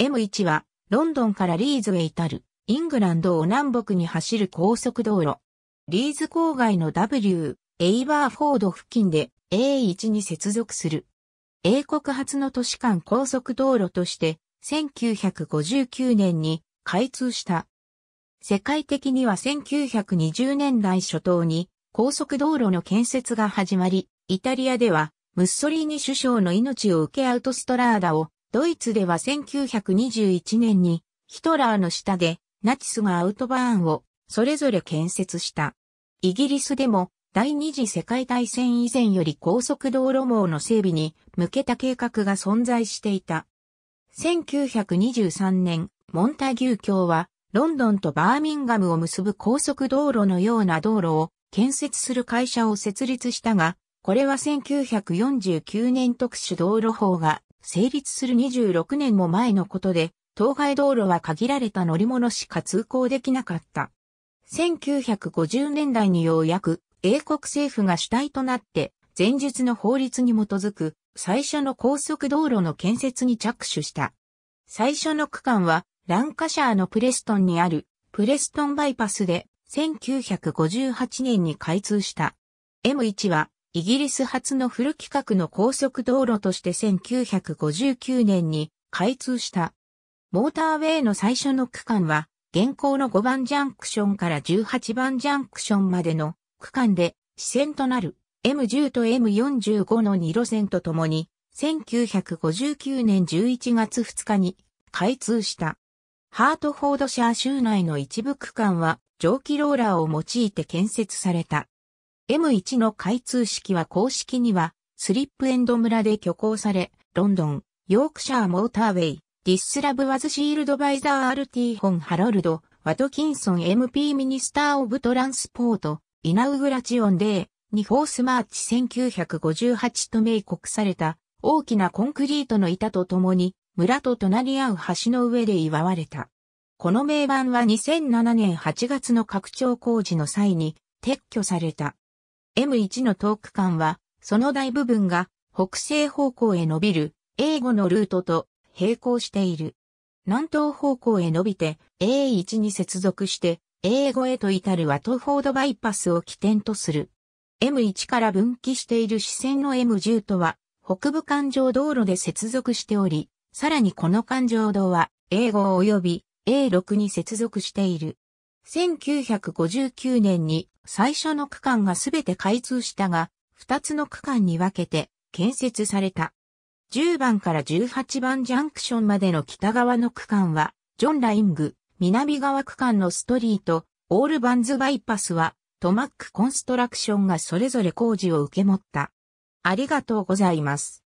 M1 は、ロンドンからリーズへ至る、イングランドを南北に走る高速道路。リーズ郊外の W、エイバーフォード付近で A1 に接続する。英国初の都市間高速道路として、1959年に開通した。世界的には1920年代初頭に高速道路の建設が始まり、イタリアではムッソリーニ首相の命を受けアウトストラーダをドイツでは1921年にヒトラーの下でナチスがアウトバーンをそれぞれ建設した。イギリスでも第二次世界大戦以前より高速道路網の整備に向けた計画が存在していた。1923年、モンタギュー卿はロンドンとバーミンガムを結ぶ高速道路のような道路を建設する会社を設立したが、これは1949年特殊道路法が成立する26年も前のことで、当該道路は限られた乗り物しか通行できなかった。1950年代にようやく英国政府が主体となって前述の法律に基づく最初の高速道路の建設に着手した。最初の区間はランカシャーのプレストンにあるプレストンバイパスで1958年に開通した。M1 はイギリス初のフル規格の高速道路として1959年に開通した。モーターウェイの最初の区間は、現行の5番ジャンクションから18番ジャンクションまでの区間で、支線となる M10 と M45 の2路線とともに、1959年11月2日に開通した。ハートフォードシャー州内の一部区間は蒸気ローラーを用いて建設された。M1 の開通式は公式には、スリップエンド村で挙行され、ロンドン、ヨークシャーモーターウェイ、ディスラブ・ワズ・シールド・バイザー・アルティ・ホン・ハロルド、ワトキンソン MP ミニスター・オブ・トランスポート、イナウグラチオン・デー、ニフォース・マーチ1958と名告された、大きなコンクリートの板と共に、村と隣り合う橋の上で祝われた。この名板は2007年8月の拡張工事の際に撤去された。M1 のトーク間は、その大部分が北西方向へ伸びる英語のルートと並行している。南東方向へ伸びて A1 に接続して英語へと至るワトフォードバイパスを起点とする。M1 から分岐している支線の M10 とは北部環状道路で接続しており、さらにこの環状道は英語及び A6 に接続している。1959年に最初の区間がすべて開通したが、二つの区間に分けて建設された。10番から18番ジャンクションまでの北側の区間は、ジョンライング、南側区間のストリート、オールバンズバイパスは、トマックコンストラクションがそれぞれ工事を受け持った。ありがとうございます。